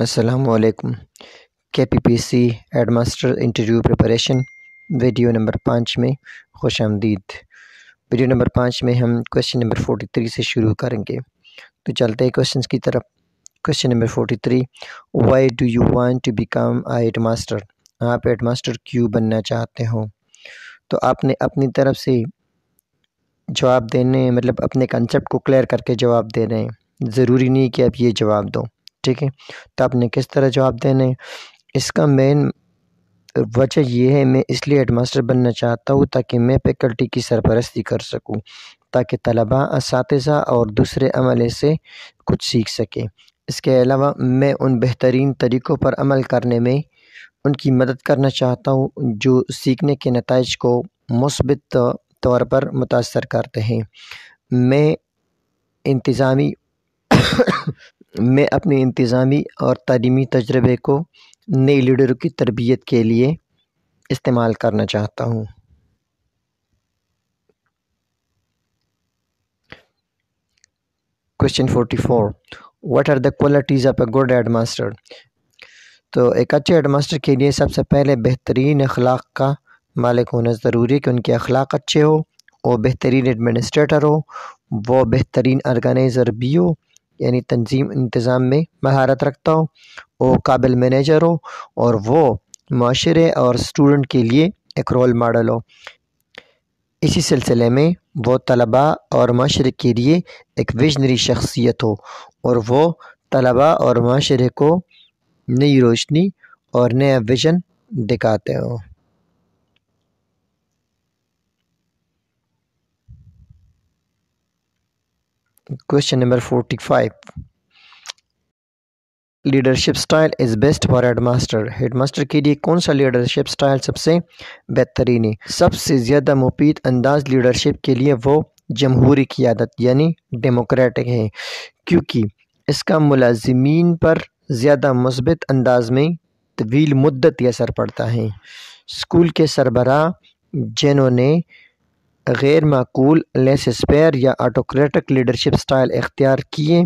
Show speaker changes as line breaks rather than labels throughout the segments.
असलकम K P P C master interview preparation video number पाँच में खुश आमदीद वीडियो नंबर पाँच में हम क्वेश्चन नंबर फोटी थ्री से शुरू करेंगे तो चलते हैं क्वेश्चन की तरफ question number forty three why do you want to become a master आप हेड मास्टर क्यों बनना चाहते हो तो आपने अपनी तरफ से जवाब देने मतलब अपने कंसेप्ट को क्लियर करके जवाब दे रहे हैं ज़रूरी नहीं कि आप ये जवाब दो ठीक है तो आपने किस तरह जवाब देना है इसका मेन वजह यह है मैं इसलिए हेडमास्टर बनना चाहता हूँ ताकि मैं फैकल्टी की सरपरस्ती कर सकूँ ताकि तलबा इस और दूसरे अमले से कुछ सीख सकें इसके अलावा मैं उन बेहतरीन तरीक़ों पर अमल करने में उनकी मदद करना चाहता हूँ जो सीखने के नतज को मुसबित तौर पर मुतासर करते हैं मैं इंतज़ामी मैं अपने इंतज़ामी और तलीमी तजर्बे को नए लीडरों की तरबियत के लिए इस्तेमाल करना चाहता हूँ question forty four what are the qualities of a good master तो एक अच्छे हेड मास्टर के लिए सबसे पहले बेहतरीन अखलाक का मालिक होना ज़रूरी है कि उनके अखलाक अच्छे हो वो बेहतरीन एडमिनिस्ट्रेटर हो वो बेहतरीन ऑर्गेनाइज़र भी हो यानी तंजीम इंतज़ाम में महारत रखता हो वो काबिल मैनेजर हो और वो माशरे और स्टूडेंट के लिए एक रोल मॉडल हो इसी सिलसिले में वो तलबा और माशरे के लिए एक विजनरी शख्सियत हो और वो तलबा और माशरे को नई रोशनी और नया विजन दिखाते हो question number forty five leadership style is best for headmaster headmaster के लिए कौन सा लीडरशिप स्टाइल सबसे बेहतरीन है सबसे ज़्यादा मुफीद अंदाज लीडरशिप के लिए वो जमहूरी क्यादत यानी डेमोक्रेटिक है क्योंकि इसका मुलाजमीन पर ज़्यादा मुस्बत अंदाज में तवील मुद्दत असर पड़ता है स्कूल के सरबरा जिन्होंने गैर माकूल लेस स्पेयर या आटोक्रेटिक लीडरशिप स्टाइल इख्तियार किए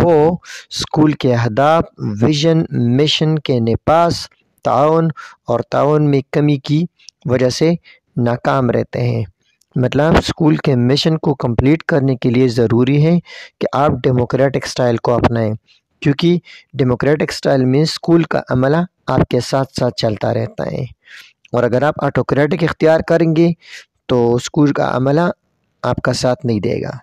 वो स्कूल के अहदाफ विजन मिशन के नपास ताउन और ताउन में कमी की वजह से नाकाम रहते हैं मतलब स्कूल के मिशन को कंप्लीट करने के लिए ज़रूरी है कि आप डेमोक्रेटिक स्टाइल को अपनाएं क्योंकि डेमोक्रेटिक स्टाइल में स्कूल का अमला आपके साथ साथ चलता रहता है और अगर आप आटोक्रेटिक इख्तियार करेंगे तो स्कूल का अमला आपका साथ नहीं देगा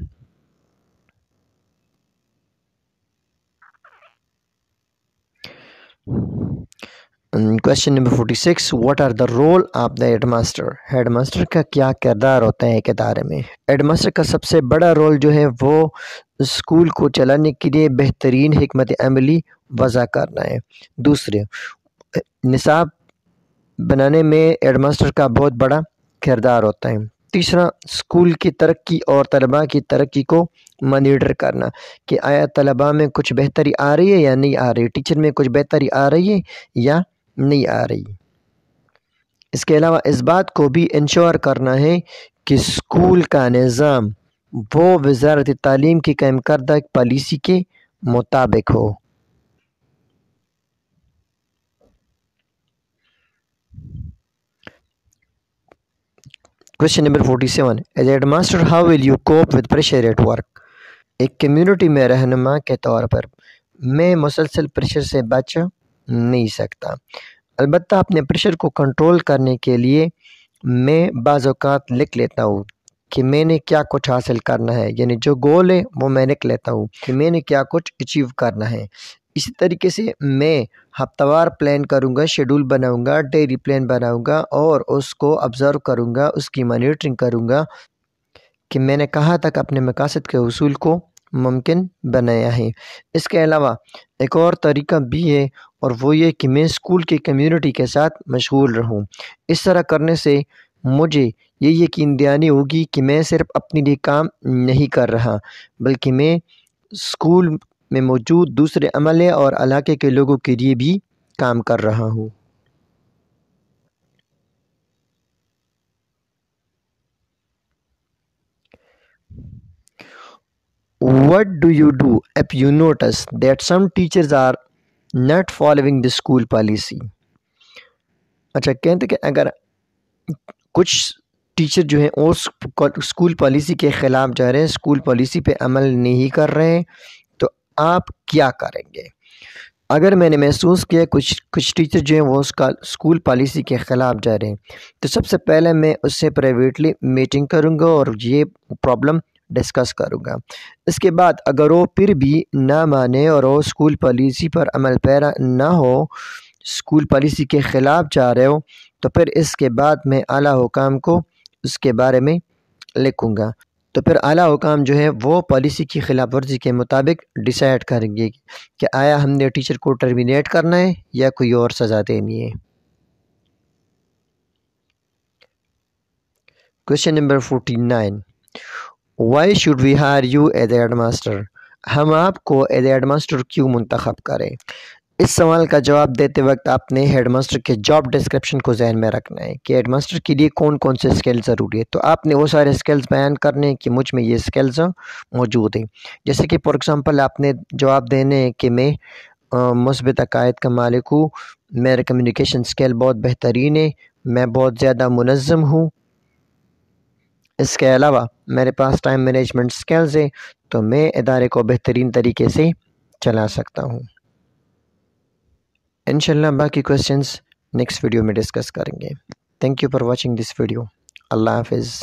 question number forty six what are the role of the headmaster headmaster का क्या किरदार होता है एक इदारे में हेडमास्टर का सबसे बड़ा रोल जो है वो स्कूल को चलाने के लिए बेहतरीन हमत अमली वज़ा करना है दूसरे निसाब बनाने में हेडमास्टर का बहुत बड़ा किरदार होता है तीसरा स्कूल की तरक्की और तलबा की तरक्की को मॉनिटर करना कि आया तलबा में कुछ बेहतरी आ रही है या नहीं आ रही टीचर में कुछ बेहतरी आ रही है या नहीं आ रही इसके अलावा इस बात को भी इंश्योर करना है कि स्कूल का निज़ाम वो वजारत तालीम की कायम करदा पॉलिसी के मुताबिक हो question number forty seven as head master how will you cope with pressure at work एक कम्युनिटी में रहनमा के तौर पर मैं मुसलसल प्रेशर से बच नहीं सकता अलबत्त अपने प्रेशर को कंट्रोल करने के लिए मैं बाज़ात लिख लेता हूँ कि मैंने क्या कुछ हासिल करना है यानी जो गोल है वो मैं लिख लेता हूँ कि मैंने क्या कुछ अचीव करना है इसी तरीके से मैं हफ्तावार प्लान करूँगा शेड्यूल बनाऊँगा डेली प्लान बनाऊँगा और उसको ऑब्ज़र्व करूँगा उसकी मॉनिटरिंग करूँगा कि मैंने कहाँ तक अपने मकासद के असूल को मुमकिन बनाया है इसके अलावा एक और तरीका भी है और वो ये कि मैं स्कूल की कम्युनिटी के साथ मशगूल रहूँ इस तरह करने से मुझे ये यकीन दहानी होगी कि मैं सिर्फ अपने लिए काम नहीं कर रहा बल्कि मैं स्कूल में मौजूद दूसरे अमले और इलाके के लोगों के लिए भी काम कर रहा हूँ What do you do if you notice that some teachers are not following the school policy? अच्छा कहते कि अगर कुछ टीचर जो हैं और स्कूल पॉलिसी के ख़िलाफ़ जा रहे हैं स्कूल पॉलिसी पे अमल नहीं कर रहे हैं आप क्या करेंगे अगर मैंने महसूस किया कुछ कुछ टीचर जो हैं वो उसका स्कूल पॉलिसी के ख़िलाफ़ जा रहे हैं तो सबसे पहले मैं उससे प्राइवेटली मीटिंग करूँगा और ये प्रॉब्लम डिस्कस करूँगा इसके बाद अगर वो फिर भी ना माने और वो स्कूल पॉलिसी पर अमल पैरा ना हो स्कूल पॉलिसी के ख़िलाफ़ जा रहे हो तो फिर इसके बाद मैं आला हुकाम को उसके बारे में लिखूँगा तो फिर आला हुकाम जो है वो पॉलिसी की खिलाफ वर्जी के मुताबिक डिसाइड करेंगे कि आया हमने टीचर को टर्मिनेट करना है या कोई और सज़ा देनी है question number forty nine why should we hire you as head master हम आपको एज एड मास्टर क्यों मंतखब करें इस सवाल का जवाब देते वक्त आपने हेडमास्टर के जॉब डिस्क्रिप्शन को जहन में रखना है कि हेडमास्टर के लिए कौन कौन से स्किल ज़रूरी है तो आपने वो सारे स्किल्स बयान करने हैं कि मुझ में ये स्किल्स मौजूद हैं जैसे कि फॉर एग्ज़ाम्पल आपने जवाब देने हैं कि मैं मुस्बत अकायद का मालिक हूँ मेरा कम्युनिकेशन स्किल बहुत बेहतरीन है मैं बहुत ज़्यादा मुनज़म हूँ इसके अलावा मेरे पास टाइम मैनेजमेंट स्किल्स हैं तो मैं इदारे को बेहतरीन तरीके से चला सकता हूँ इनशाला बाकी क्वेश्चंस नेक्स्ट वीडियो में डिस्कस करेंगे thank you for watching this video अल्लाह हाफिज़